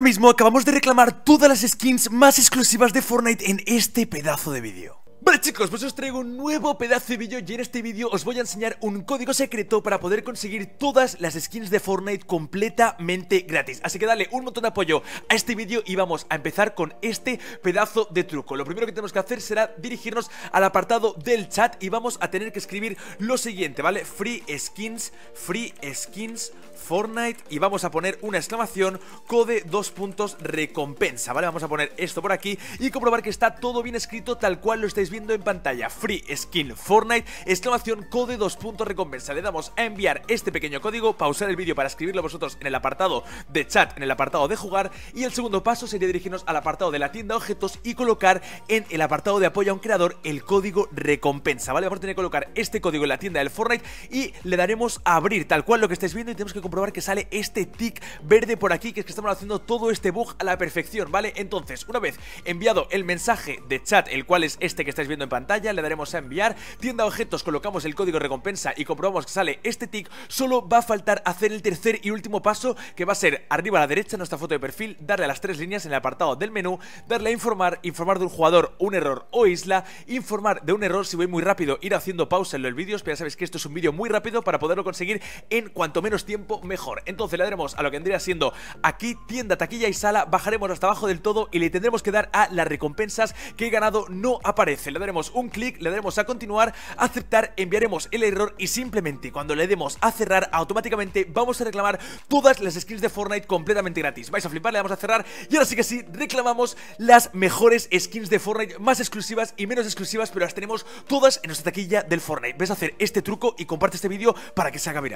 mismo acabamos de reclamar todas las skins más exclusivas de Fortnite en este pedazo de vídeo. Hola chicos, pues os traigo un nuevo pedazo de vídeo y en este vídeo os voy a enseñar un código secreto para poder conseguir todas las skins de Fortnite completamente gratis Así que dale un montón de apoyo a este vídeo y vamos a empezar con este pedazo de truco Lo primero que tenemos que hacer será dirigirnos al apartado del chat y vamos a tener que escribir lo siguiente, ¿vale? Free skins, free skins, Fortnite y vamos a poner una exclamación, code dos puntos recompensa, ¿vale? Vamos a poner esto por aquí y comprobar que está todo bien escrito tal cual lo estáis viendo en pantalla Free Skin Fortnite, exclamación code 2 puntos recompensa. Le damos a enviar este pequeño código, pausar el vídeo para escribirlo vosotros en el apartado de chat, en el apartado de jugar y el segundo paso sería dirigirnos al apartado de la tienda objetos y colocar en el apartado de apoyo a un creador el código recompensa, ¿vale? Vamos a tener que colocar este código en la tienda del Fortnite y le daremos a abrir, tal cual lo que estáis viendo y tenemos que comprobar que sale este tick verde por aquí, que es que estamos haciendo todo este bug a la perfección, ¿vale? Entonces, una vez enviado el mensaje de chat, el cual es este que estáis viendo en pantalla, le daremos a enviar, tienda objetos, colocamos el código recompensa y comprobamos que sale este tick, solo va a faltar hacer el tercer y último paso, que va a ser arriba a la derecha nuestra foto de perfil, darle a las tres líneas en el apartado del menú, darle a informar, informar de un jugador, un error o isla, informar de un error, si voy muy rápido, ir haciendo pausa en los vídeos, pero ya sabéis que esto es un vídeo muy rápido para poderlo conseguir en cuanto menos tiempo mejor. Entonces le daremos a lo que vendría siendo aquí tienda, taquilla y sala, bajaremos hasta abajo del todo y le tendremos que dar a las recompensas que he ganado no aparece le daremos un clic, le daremos a continuar, aceptar, enviaremos el error y simplemente cuando le demos a cerrar, automáticamente vamos a reclamar todas las skins de Fortnite completamente gratis. Vais a flipar, le vamos a cerrar y ahora sí que sí, reclamamos las mejores skins de Fortnite, más exclusivas y menos exclusivas, pero las tenemos todas en nuestra taquilla del Fortnite. Ves a hacer este truco y comparte este vídeo para que se haga viral.